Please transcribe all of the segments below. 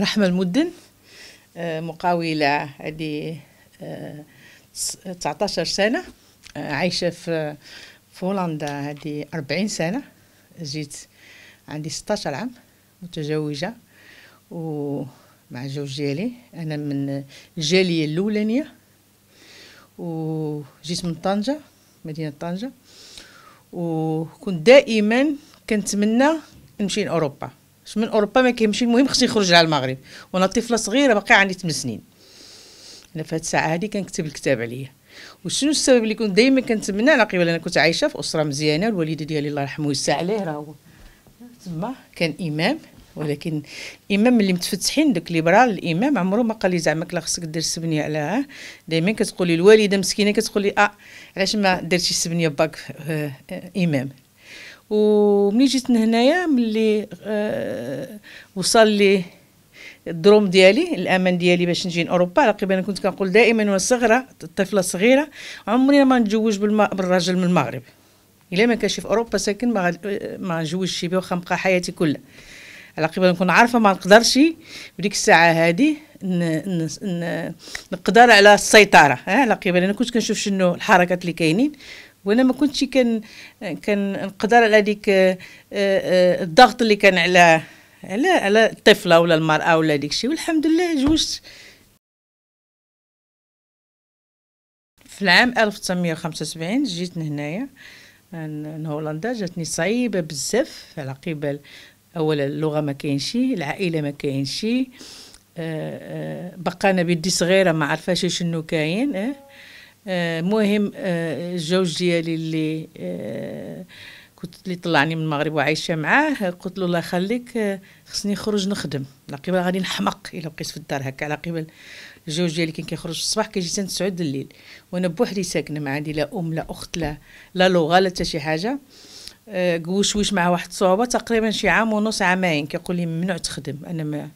رحمة المدن آه، مقاولة هذه 19 آه، سنة آه، عايشة في هولندا هذه 40 سنة جيت عندي 16 عام متزوجة ومع الجوج ديالي أنا من الجالية الأولانية وجيت من طنجة مدينة طنجة وكنت دائما كنتمنى نمشي لأوروبا باش من اوروبا ما كيمشي المهم خصني نخرج على المغرب وانا طفله صغيره باقي عندي 8 سنين انا في هاد الساعه هادي كنكتب الكتاب عليا وشنو السبب اللي كنت دائما كنتمنى على قبل انا كنت عايشه في اسره مزيانه الوالده ديالي الله يرحمه ويسع عليه راه تما كان امام ولكن الامام اللي متفتحين دوك ليبرال الامام عمرو ما قال لي زعما لا خصك دير سبنيه على دائما كتقولي الوالده مسكينه كتقولي اه علاش ما درتي سبنيه باك آه، آه، امام ومني جيت لهنايا ملي آه وصل لي الدروم ديالي الامان ديالي باش نجي لاوروبا على قبل انا كنت كنقول دائما صغيره طفله صغيره عمري ما نتزوج بالراجل من المغرب الا ما كانش في اوروبا ساكن ما ما نجوزش شي بيه واخا نبقى حياتي كلها على قبل نكون عارفه ما نقدرش بديك الساعه هذه نقدر على السيطره على قبل انا كنت كنشوف شنو الحركات اللي كاينين وانا ما كنتش كان كان نقدر على ديك آه، آه، الضغط اللي كان على على على الطفله ولا المراه ولا ديك الشيء والحمد لله جوجت في العام 1975 جيت لهنايا من هولندا جاتني صعيبه بزاف على قبل اولا اللغه ما كاينش العائله ما كاينش آه، بقانا بيدي صغيره ما عرفاش شنو كاين آه، مهم آه، الجوج ديالي اللي آه، كنت اللي طلعني من المغرب وعايشه معاه قلت له الله يخليك خصني نخرج نخدم على قبل غادي نحمق الا بقيت في الدار هكا على قبل الجوج ديالي كان كيخرج في الصباح كيجي حتى تسعود الليل وانا بوحدي ساكنه ما عندي لا ام لا اخت لا لا لغه لا حتى شي حاجه قوشوش مع واحد الصعوبه تقريبا شي عام ونص عامين كيقول لي ممنوع تخدم انا ما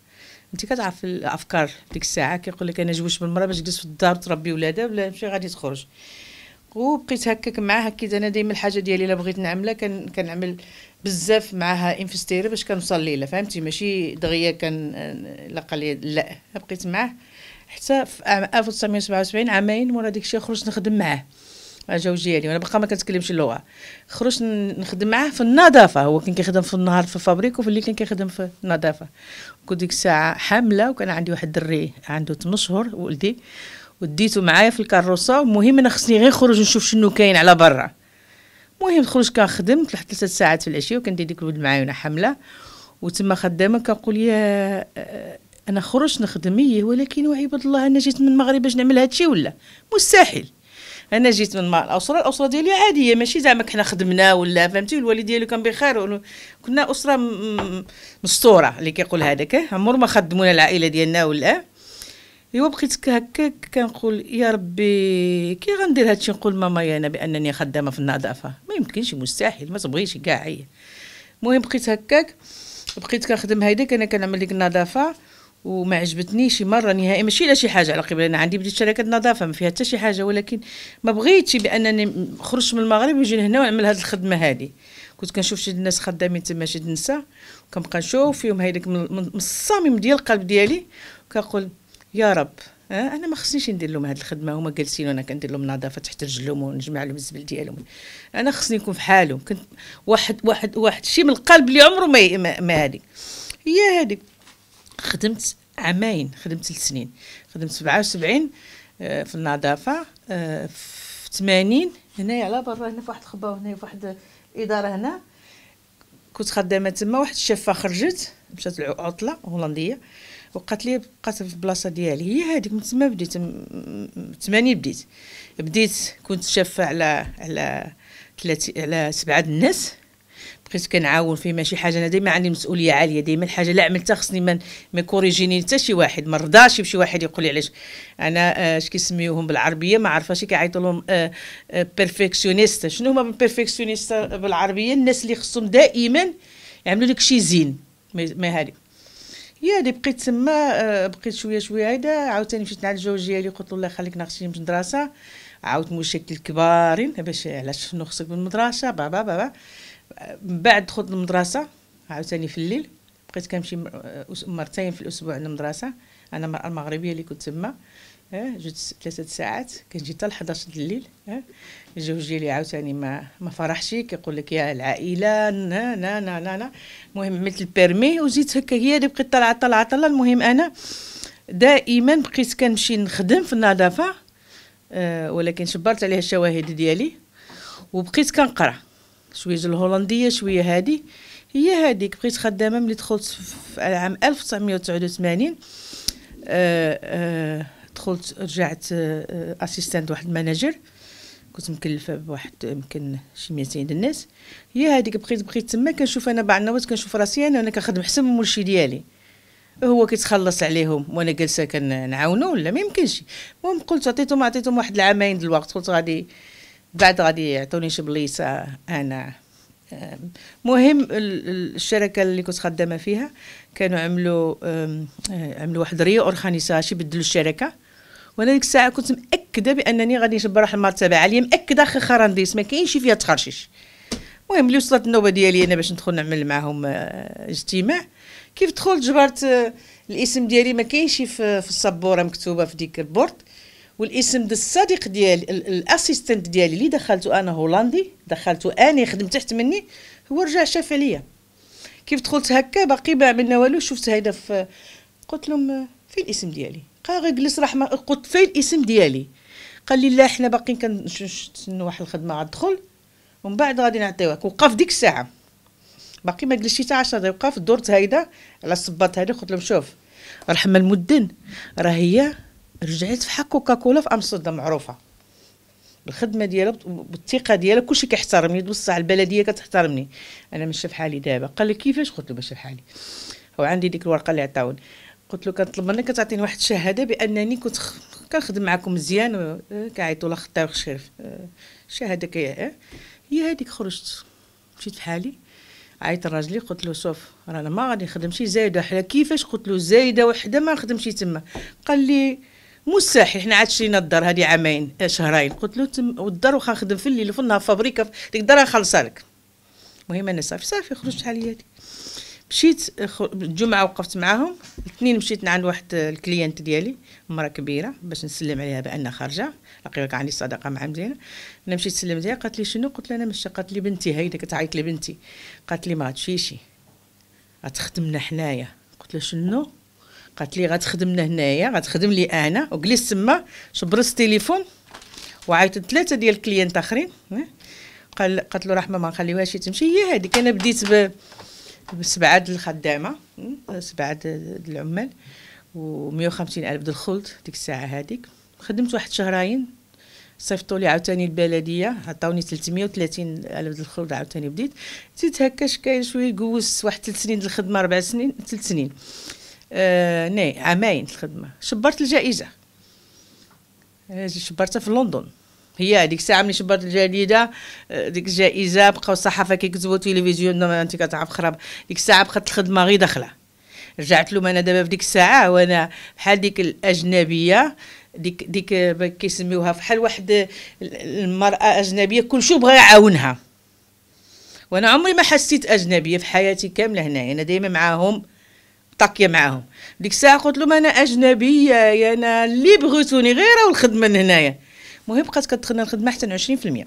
انت كتعرف الافكار ديك الساعه كيقول لك انا جوج بالمره باش جلس في الدار تربي ولادها ولا ماشي غادي تخرج وبقيت هكاك معاه هكيت انا دائما الحاجه ديالي الا بغيت نعملها كان كنعمل بزاف معاها انفستيري باش كنوصل ليلة فهمتي ماشي دغيا كان لا قال لي لا بقيت معاه حتى في 1977 عامين مورا داك الشيء خرجت نخدم معاه الجوجيه لي وانا باقا ما كنتكلمش اللغه خرجت نخدم معاه في النظافه هو كان كيخدم في النهار في الفابريك وفي الليل كان كيخدم في النظافه كنت ديك الساعه حامله وكان عندي واحد الدري عنده 8 شهور ولدي وديته معايا في الكاروسه المهم انا خصني غير نخرج نشوف شنو كاين على برا المهم خرج كنخدم طلعت ثلاث ساعات في العشيه وكندير ديك الولد معايا وانا حامله وتما خدامه كنقول يا انا خرجت نخدم إيه، ولكن وعباد الله انا جيت من المغرب باش نعمل هادشي ولا مستحيل انا جيت من مع الاسره الاسره ديالي عاديه ماشي زعما حنا خدمنا ولا فهمتي الوالد ديالي كان بخير كنا اسره مستوره اللي كيقول هذاك عمر ما خدمونا العائله ديالنا ولا ايوا بقيت هكاك كنقول يا ربي كي غندير هادشي نقول ماما انا بانني خدامه في النظافه ما يمكنش مستحيل ما تبغيش كاع هي المهم بقيت هكاك بقيت كنخدم هيداك انا كنعمل ديك النظافه وما عجبتنيش مره نهائي ماشي لا شي حاجه على قبل انا عندي بديت شركه نظافه ما فيها حتى شي حاجه ولكن ما بغيتش بانني خرجت من المغرب ونجي هنا ونعمل هذه الخدمه هذه كنت كنشوف شي الناس خدامين تما شي النساء كنبقى نشوف فيهم هيداك من الصميم ديال القلب ديالي كنقول يا رب انا ما خصنيش ندير لهم هذه الخدمه هما جالسين وانا كندير لهم نظافه تحت رجلهم ونجمع لهم الزبل ديالهم انا خصني نكون في حالهم كنت واحد واحد واحد شي من القلب اللي عمره ما ما هي هذه خدمت عامين خدمت ثلاث سنين خدمت 77 آه، في النظافه آه، في 80 هنايا على برا هنا في واحد الخبا هنايا في واحد الاداره هنا كنت خدامه تما واحد الشافه خرجت مشات العطله هولنديه وقالت لي بقات في البلاصه ديالي هي هذيك من تما بديت 80 بديت بديت كنت شافه على على ثلاثة على سبعه الناس بقيت كنعاون فيما شي حاجه انا ديما عندي مسؤوليه عاليه ديما الحاجه لا عملتها خصني ما كوريجيني حتى شي واحد ما رضاش بشي واحد يقول لي علاش انا آه، اش كيسميوهم بالعربيه ما عرفاش كيعيطوا لهم بيرفيكسيونيست آه، آه، شنو هما بيرفيكسيونيست بالعربيه الناس اللي خصهم دائما يعملوا لك شي زين ما هادي يا دي بقيت تما بقيت شويه شويه هيدا عاوتاني مشيت مع الجوج ديالي قلت له الله يخليك ناخذ من المدرسه عاود مشاكل كبارين باش علاش شنو خصك بالمدرسه بابا بابا من بعد دخلت المدرسه عاوتاني في الليل بقيت كنمشي مرتين في الاسبوع للمدرسه انا المراه المغربيه اللي كنت تما اه، جوج ثلاثة ساعات كنجي حتى ل 11 الليل اه. الجوج ديالي عاوتاني ما ما فرحش كيقول لك يا العائله نا نا نا نا, المهم عملت البيرمي وزيت هكا هي اللي بقيت طالعه طالعه طالعه المهم انا دائما بقيت كنمشي نخدم في النظافه أه ولكن شبرت عليها الشواهد ديالي وبقيت كنقرا شويه الهولنديه شويه هادي هي هذيك بقيت خدامه ملي دخلت في عام 1989 آه آه دخلت رجعت آه اسيستانت واحد الماناجر كنت مكلفه بواحد يمكن شي 200 الناس هي هذيك بقيت بقيت تما كنشوف انا بعض النوات كنشوف راسي انا انا كنخدم من المرشي ديالي هو كيتخلص عليهم وانا جالسه كنعاونو ولا ما يمكنش المهم قلت عطيتهم عطيتهم واحد العامين د الوقت قلت غادي بعد غادي يعطوني شي بليصه انا مهم الشركه اللي كنت خدامه فيها كانوا عملوا عملوا واحد ري اورغانيزاسيون بدلوا الشركه وانا ديك الساعه كنت متاكده بانني غادي نشبر واحد المرتبه عاليه متاكده خي خرانديس ما كاينش فيها تخرشيش المهم اللي وصلت النوبه ديالي انا باش ندخل نعمل معاهم آه، اجتماع كيف دخلت جبرت آه، الاسم ديالي ما كاينش في الصبوره مكتوبه في ديك البورد والاسم دي الصديق ديالي الاسيستنت ديالي اللي دخلته انا هولندي دخلته انا خدمت تحت مني هو رجع شاف عليا كيف دخلت هكا باقي ما عملنا والو شفت هيدا في قلت لهم فين الاسم ديالي قال جلس راح ما قلت فين الاسم ديالي قال لي لا حنا باقيين كنستنوا واحد الخدمه عاد دخل ومن بعد غادي نعطيوك وقف ديك الساعه باقي ما جلستي حتى 10 دقائق وقف درت هيدا على الصباط هذا قلت لهم شوف رحم المدن راه هي رجعت في حق كوكاكولا في امستردام معروفه بالخدمه ديالها بالثقه ديالها كلشي كيحترمني بصح البلديه كتحترمني انا ماشيه حالي دابا قال لي كيفاش قلت له في حالي هو عندي ديك الورقه اللي عطاوني قلت له كنطلب منك كتعطيني واحد الشهاده بانني كنت كنخدم معكم مزيان آه، كيعيطوا لها خطار الشريف آه، الشهاده كي آه، هي هذيك خرجت مشيت حالي عيط راجلي قلت له شوف رانا ما غادي نخدم شي زايده وحده كيفاش قلت له زايده وحده ما نخدمش تما قال لي مستحيل حنا عاد شرينا الدار هادي عامين آه، شهرين قلت له تم والدار واخا نخدم في الليل وفي النهار فابريكا ديك الدار نخلصها لك المهم انا صافي صافي خرجت يدي مشيت آه، الجمعه وقفت معاهم الاثنين مشيت عند واحد آه، الكليانت ديالي مرا كبيره باش نسلم عليها بأنها خارجه لقيت عندي صداقه مع مزيانة انا مشيت سلمت عليها قالت لي شنو قلت لها انا مشي قالت لي بنتي هايدا كتعيط لبنتي قالت لي ما غاتمشيشي غتخدمنا حنايا قلت لها شنو قالت لي غتخدم لنا هنايا غتخدم لي انا وجلست تما شبرت التليفون وعيطت ثلاثه ديال الكليانت اخرين قال قالت له رحمه ما نخليوهاش تمشي هي هذيك انا بديت ب بسبعه الخدامه سبعه العمال و150 الف د الخلط ديك الساعه هذيك خدمت واحد شهرين صيفطوا لي عاوتاني البلديه عطاوني 330 الف د الخلط عاوتاني بديت زدت هكا شكاين شويه جوزت واحد ثلاث سنين د الخدمه اربع سنين ثلاث سنين آه ناي عامين الخدمه شبرت الجائزه شبرتها في لندن هي هذيك الساعه ملي شبرت الجريده آه، ديك الجائزه بقاو الصحافه كيكتبوا تلفزيون انت كتعرف خراب ديك الساعه بقات الخدمه غير داخله رجعت لهم انا دابا في ديك الساعه وانا بحال ديك الاجنبيه ديك ديك كيسميوها بحال واحد المراه اجنبيه كلشي بغا يعاونها وانا عمري ما حسيت اجنبيه في حياتي كامله هنايا انا دايما معاهم طاكيه معاهم ديك الساعه قلت لهم انا اجنبيه يا انا اللي بغيتوني غير الخدمة من هنايا المهم بقات كتدخلنا الخدمه حتى 20% في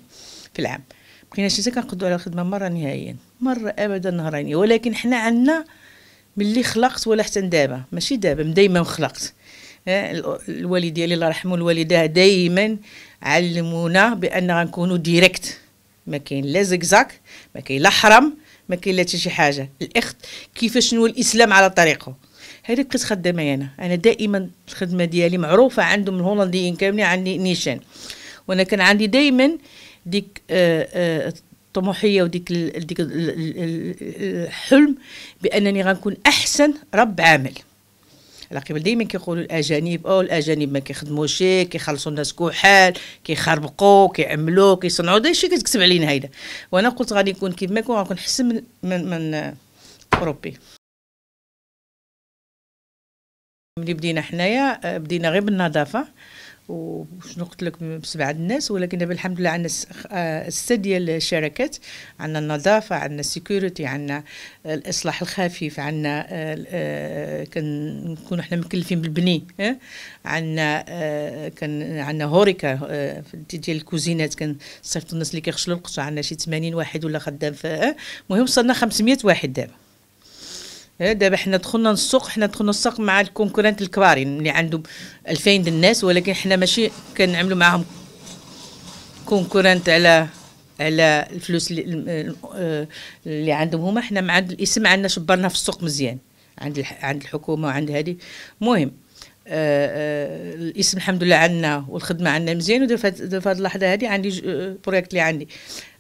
العام بقيناش حتى كنقدو على الخدمه مره نهائيا مره ابدا نهارين ولكن حنا عندنا ملي خلقت ولا حتى دابا ماشي دابا من دايما خلقت الوالد ديالي الله يرحمه الوالده دائما علمونا بان غنكونوا ديريكت ما كاين لا زكزاك ما كاين لا حرام ما كاين لا شي حاجه الاخت كيفاش شنو الاسلام على طريقه هذه بقيت خدامه انا انا دائما الخدمه ديالي معروفه عندهم الهولنديين كاملين عندي نيشان وانا كان عندي دائما ديك آه، آه، الطموحيه وديك ال ديك الحلم بانني غنكون احسن رب عامل على قبل ديما كيقولوا الاجانب او الاجانب ما كيخدموش كيخلصوا الناس كحال كيخربقوا كيعملوا كيصنعوا داكشي كتكتب علينا هيدا وانا قلت غادي نكون كيف ما كون احسن من من, من اوروبي ملي بدينا حنايا بدينا غير بالنظافه وشنو قلت لك بسبعه الناس ولكن دابا الحمد لله عندنا ستة آه، ديال الشركات عندنا النظافه عندنا السيكوريتي عندنا الاصلاح الخفيف عندنا آه، آه، كنكونوا حنا مكلفين بالبني عندنا كان عندنا هوريكا ديال الكوزينات كنصيفطوا الناس اللي كيغسلوا القصه عندنا شي 80 واحد ولا خدام المهم وصلنا 500 واحد دابا إيه، دابا حنا دخلنا للسوق حنا دخلنا السوق مع الكونكورنت الكبار اللي يعني عندهم 2000 الناس ولكن حنا ماشي كنعملوا معاهم كونكورنت على على الفلوس اللي, آه، اللي عندهم هما حنا مع الاسم عندنا شبرنا في السوق مزيان عند عند الحكومه وعند هذه مهم آه، آه، الاسم الحمد لله عندنا والخدمه عندنا مزيان ودابا في هذه اللحظه هذه عندي بروجيكت اللي عندي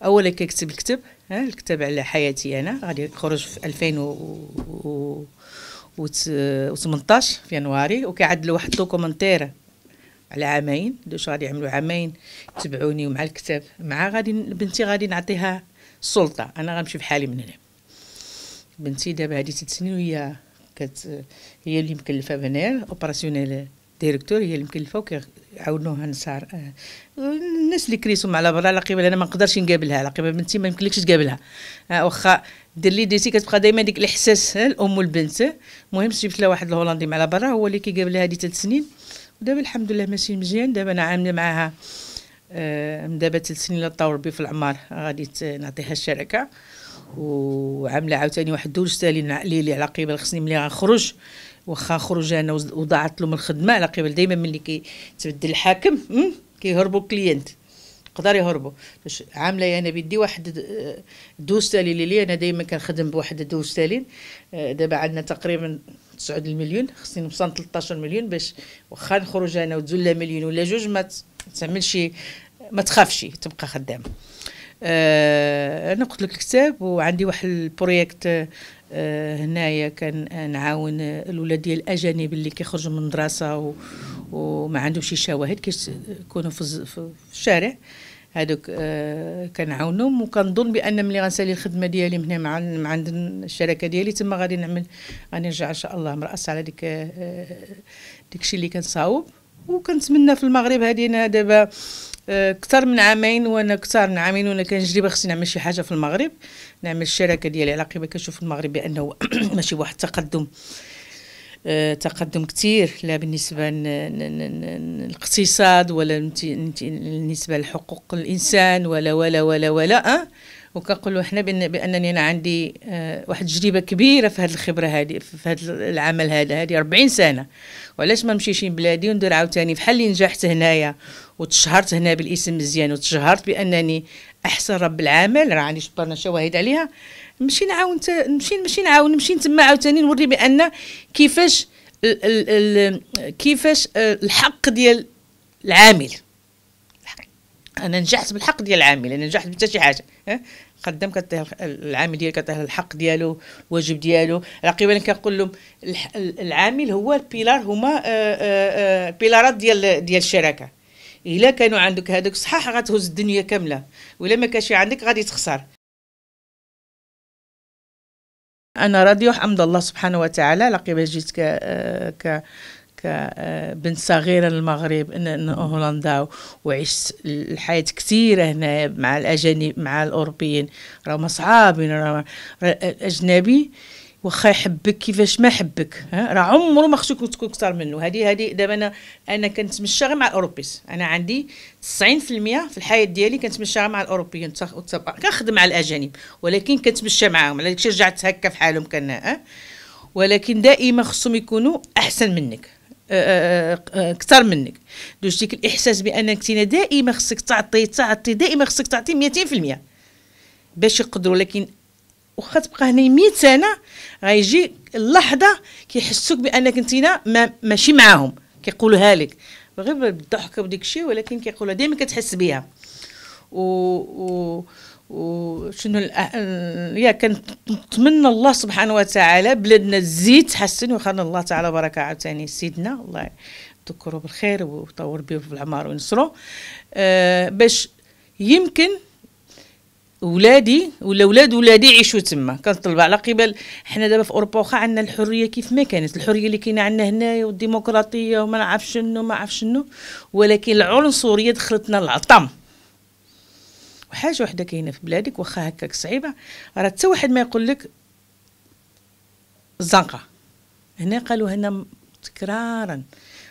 اولا كنكتب الكتب الكتاب على حياتي انا غادي يخرج في 2018 في يناير وكيعدلوا واحد دوكومنتير على عامين دوش غادي يعملوا عامين تبعوني ومع الكتاب مع غادي بنتي غادي نعطيها السلطه انا غنمشي بحالي من هنا بنتي دابا هادي ست سنين وهي كت هي اللي مكلفه بنير اوبراسيونيل ديريكتور هي اللي مكلفه عاونوها نسار آه، الناس اللي كريسهم على برا على قبل انا ما نقدرش نقابلها على قبل بنتي ما يمكنلكش تقابلها آه، واخا دير لي ديتي كتبقى دائما ديك الاحساس الام والبنت المهم جبت لها واحد الهولندي مع على برا هو اللي كيقابلها هذه ثلاث سنين ودابا الحمد لله ماشي مزيان دابا انا عامله معاها آه، من دابا ثلاث سنين لطاو بي في العمار غادي نعطيها الشركه وعامله عاوتاني واحد الدوج تالي لي على قبل خصني ملي غنخرج واخا خرج انا وضاعت له من الخدمه على قبل دائما ملي كيتبدل الحاكم كيهربوا الكلينت يقدر يهربوا عامله انا يعني بيدي واحد دوستالي اللي انا دائما كنخدم بواحد دوستالين آه، دابا عندنا تقريبا 9 المليون خصني نوصل 13 مليون باش واخا نخرج انا وتزول مليون ولا جوج ما تعملش ما تخافش تبقى خدامه آه انا قلت لك الكتاب وعندي واحد البروجيكت آه هنايا كان نعاون الاولاد ديال الاجانب اللي كيخرجوا من المدرسه و... وما عندهمش شواهد كيكونوا في, الشارع هادوك آه كنعاونهم وكنظن بان ملي غنسالي الخدمه ديالي هنا مع عند الشركه ديالي تما غادي نعمل غنرجع ان شاء الله مرأس على ديك آه داكشي اللي كنصاوب وكنتمنى في المغرب هادينا دابا اكثر من عامين وانا اكثر من عامين وانا كنجري باغي خصني نعمل شي حاجه في المغرب نعمل الشراكه ديالي على قبل كنشوف المغرب بانه ماشي واحد التقدم أه تقدم كثير لا بالنسبه للاقتصاد ولا بالنسبه لحقوق الانسان ولا ولا ولا ولا أه؟ وكنقولوا حنا بانني انا عندي أه واحد التجربه كبيره في هذه الخبره هذه في هذا العمل هذا هذه 40 سنه وعلاش ما نمشيش لبلادي وندير عاوتاني بحال اللي نجحت هنايا وتشهرت هنا بالاسم مزيان وتشهرت بانني احسن رب العمل راه عندي شطرنا شواهد عليها نمشي نعاون نمشي نمشي نعاون نمشي تما عاوتاني نوري بان كيفاش الـ الـ كيفاش الحق ديال العامل انا نجحت بالحق ديال العامل انا نجحت بحتى شي حاجه قدم كتاه العامل ديالك كتاه الحق ديالو الواجب ديالو رقيبا كنقول لهم العامل هو البيلار هما البيلارات آه، آه، آه، ديال ديال الشراكه الا كانوا عندك هذوك صحاح غتهز الدنيا كامله ولا ما كانش عندك غادي تخسر انا راضي وحمد الله سبحانه وتعالى لقد جيت ك ك آه، بنت صغيرة للمغرب أن هولندا وعشت الحياة كثيرة هنا مع الأجانب مع الأوروبيين راهم صعابين راه أجنبي واخا يحبك كيفاش ما حبك راه عمره ما خصك تكون اكثر منه هذه هذه دابا انا انا كنتمشى غير مع الاوروبيس انا عندي 90% في الحياه ديالي كنتمشى مع الاوروبيين كنخدم مع الاجانب ولكن كنتمشى معاهم على داكشي رجعت هكا في حالهم كان ولكن دائما خصهم يكونوا احسن منك اكثر منك دوز ديك الاحساس بانك انت دائما خصك تعطي تعطي دائما خصك تعطي 200% باش يقدروا لكن واخا تبقى هنا 100 سنه غيجي اللحظه كيحسوك بانك انت ما ماشي معاهم كيقولوها لك غير بالضحك وديك الشيء ولكن كيقولوها دائما كتحس بها و, و وشنو يا كنتمنى الله سبحانه وتعالى بلادنا تزيد تحسن وخلنا الله تعالى بركه عاوتاني سيدنا الله يذكره بالخير ويطور به في العمر وينصره آه باش يمكن ولادي ولا ولاد ولادي يعيشوا تما كنطلب على قبل حنا دابا في اوروبا واخا عندنا الحريه كيف ما كانت الحريه اللي كاينه عندنا هنايا والديمقراطيه وما نعرف شنو ما عرف شنو ولكن العنصريه دخلتنا العطام وحاجه وحده كاينه في بلادك واخا هكاك صعيبه راه حتى واحد ما يقول لك الزنقه هنا قالوا هنا تكرارا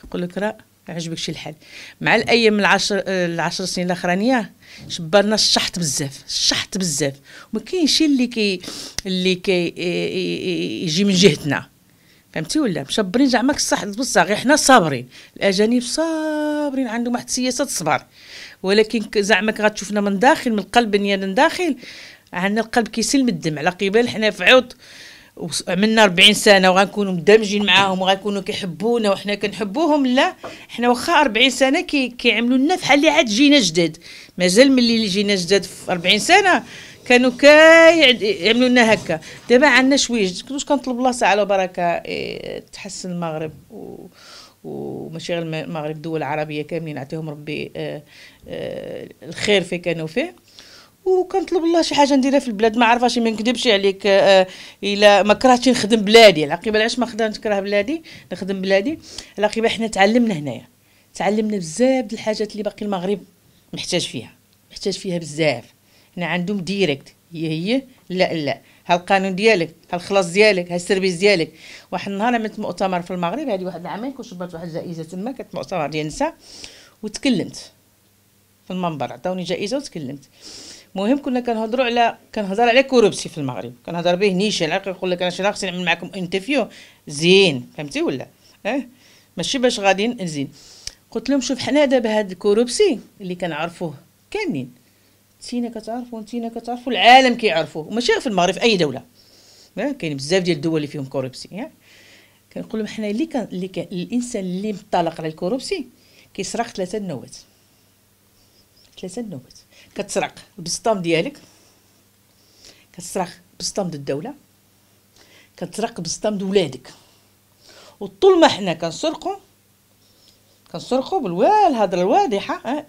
يقول لك راه عجبك شي الحال مع الايام العشر العشر سنين الاخرانيه شبرنا الشحط بزاف الشحط بزاف وما كاينش اللي كي اللي كي يجي من جهتنا فهمتي ولا مشبرين زعما الصح بصح غير حنا صابرين الاجانب صابرين عندهم واحد السياسه الصبر ولكن زعما غتشوفنا من داخل من القلب من داخل عندنا القلب كيسلم الدم على قبال حنا في عوض عملنا 40 سنه وغنكونوا مدمجين معاهم وغيكونوا كيحبونا وحنا كنحبوهم لا حنا واخا 40 سنه كي كيعملوا لنا بحال اللي عاد جينا جداد مازال ملي جينا جداد في 40 سنه كانوا كيعملوا لنا هكا دابا عندنا شويه كنت كنطلب الله تعالى وبركه إيه، تحسن المغرب و... غير المغرب دول عربيه كاملين عطيهم ربي آه، آه، الخير في كانوا فيه وكنطلب الله شي حاجه نديرها في البلاد ما عرفاش ما نكذبش عليك آه، الا ما كرهتش نخدم بلادي على قبل علاش ما خدمت نكره بلادي نخدم بلادي على قبل حنا تعلمنا هنايا تعلمنا بزاف د الحاجات اللي باقي المغرب محتاج فيها محتاج فيها بزاف هنا عندهم ديريكت هي هي لا لا هالقانون ديالك هالخلاص ديالك هالسيرفيس ديالك واحد النهار عملت مؤتمر في المغرب هذه واحد العامين كنت شبرت واحد الجائزه تما كانت مؤتمر ديال النساء وتكلمت في المنبر عطاوني جائزه وتكلمت المهم كنا كنهضروا على كنهضر على كوربسي في المغرب كنهضر به نيشان عارف يقول لك انا شنو خصني نعمل معكم انترفيو زين فهمتي ولا اه ماشي باش غادي نزين قلت لهم شوف حنا دابا هاد الكوروبسي اللي كنعرفوه كاملين نتينا كتعرفوا نتينا كتعرفوا العالم كيعرفوه ماشي غير في المغرب في اي دوله كاين بزاف ديال الدول اللي فيهم كوربسي كنقول لهم حنا اللي كان اللي كان الانسان اللي منطلق على الكوربسي كيسرق ثلاثه النوبات ثلاثه النوبات كتسرق البسطام ديالك كتسرق بسطام ديال الدوله كتسرق بسطام ولادك وطول ما حنا كنسرقوا كنصرخوا بالوال الهضره الواضحه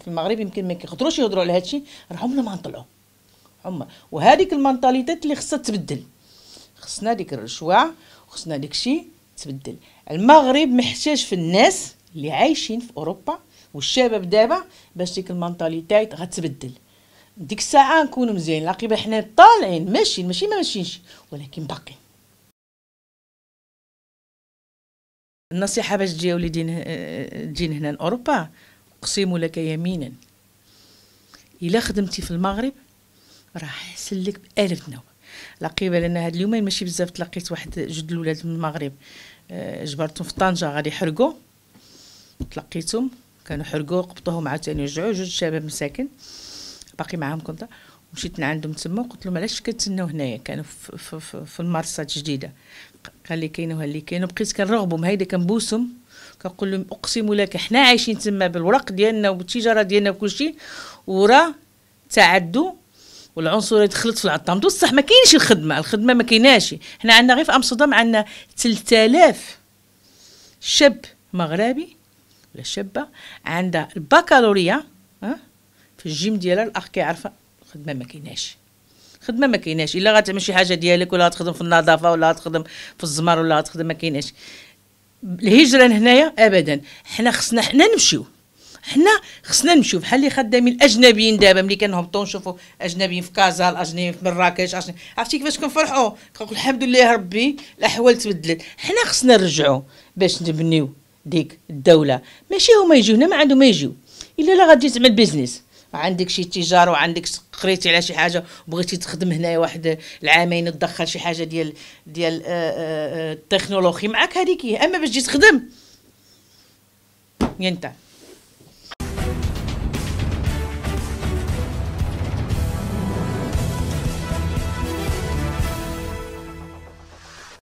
في المغرب يمكن ما كيخطروش يهضروا على هادشي راه عمرنا ما نطلعوا عمر وهذيك المنطاليتات اللي خصها تبدل خصنا ديك الرشوه وخصنا داكشي تبدل المغرب محتاج في الناس اللي عايشين في اوروبا والشباب دابا باش ديك المنطاليتات غتبدل ديك الساعه نكونوا مزيانين لاقي حنا طالعين ماشيين ماشي ما ماشيينش ولكن باقيين النصيحه باش تجي وليدي تجين هنا لاوروبا اقسم لك يمينا الا خدمتي في المغرب راح يحسن لك بالف نوع لقيبه لان هاد اليومين ماشي بزاف تلاقيت واحد جد الولاد من المغرب آه، جبرتهم في طنجه غادي يحرقوا تلاقيتهم كانوا حرقوا قبطوهم عاوتاني رجعوا جوج شباب مساكن باقي معاهم كنت مشيت لعندهم تما وقلت لهم علاش كتسناو هنايا كانوا في, في, في, في المرصات جديده قال لي كاينه وهاللي كاينه بقيت كنرغبهم هيدا كنبوسهم كنقول لهم اقسم لك حنا عايشين تما بالورق ديالنا والتجاره ديالنا وكلشي ورا تعدوا والعنصريه دخلت في دو بصح ما كاينش الخدمه الخدمه ما كايناش حنا عندنا غير في امستردام عندنا 3000 شاب مغربي ولا شابه عندها البكالوريا في الجيم ديالها الاخ كيعرفها الخدمه ما كايناش خدمه ما كايناش الا غتعمل شي حاجه ديالك ولا غتخدم في النظافه ولا غتخدم في الزمر ولا غتخدم ما كايناش الهجره لهنايا ابدا حنا خصنا حنا نمشيو حنا خصنا نمشيو بحال اللي خدامين الاجنبيين دابا ملي كنهبطوا نشوفوا اجنبيين في كازا الاجنبيين في مراكش عرفتي كيفاش كنفرحوا كنقول الحمد لله ربي الاحوال تبدلت حنا خصنا نرجعوا باش نبنيو ديك الدوله ماشي هما يجيو هنا ما عندهم ما يجيو الا لا غادي تعمل بيزنس عندك شي تجاره وعندك قريتي على شي حاجه بغيتي تخدم هنايا واحد العامين تدخل شي حاجه ديال ديال التكنولوجي آه، آه، آه، معاك هذيك اما باش تجي تخدم ينتهي